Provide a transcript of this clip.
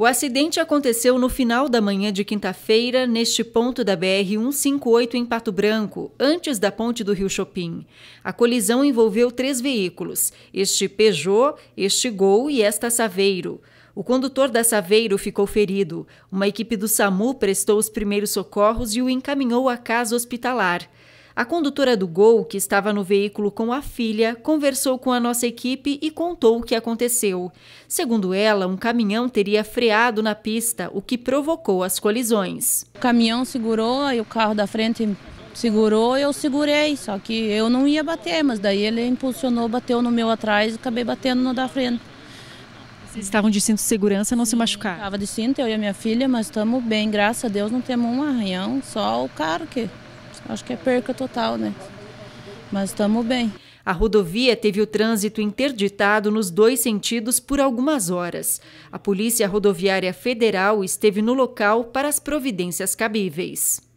O acidente aconteceu no final da manhã de quinta-feira, neste ponto da BR-158 em Pato Branco, antes da ponte do Rio Chopin. A colisão envolveu três veículos: este Peugeot, este Gol e esta Saveiro. O condutor da Saveiro ficou ferido. Uma equipe do SAMU prestou os primeiros socorros e o encaminhou à casa hospitalar. A condutora do Gol, que estava no veículo com a filha, conversou com a nossa equipe e contou o que aconteceu. Segundo ela, um caminhão teria freado na pista, o que provocou as colisões. O caminhão segurou, e o carro da frente segurou, eu segurei, só que eu não ia bater, mas daí ele impulsionou, bateu no meu atrás e acabei batendo no da frente. Vocês estavam de cinto de segurança, não Sim, se machucaram? Estava de cinto, eu e a minha filha, mas estamos bem, graças a Deus, não temos um arranhão, só o carro que Acho que é perca total, né? Mas estamos bem. A rodovia teve o trânsito interditado nos dois sentidos por algumas horas. A Polícia Rodoviária Federal esteve no local para as providências cabíveis.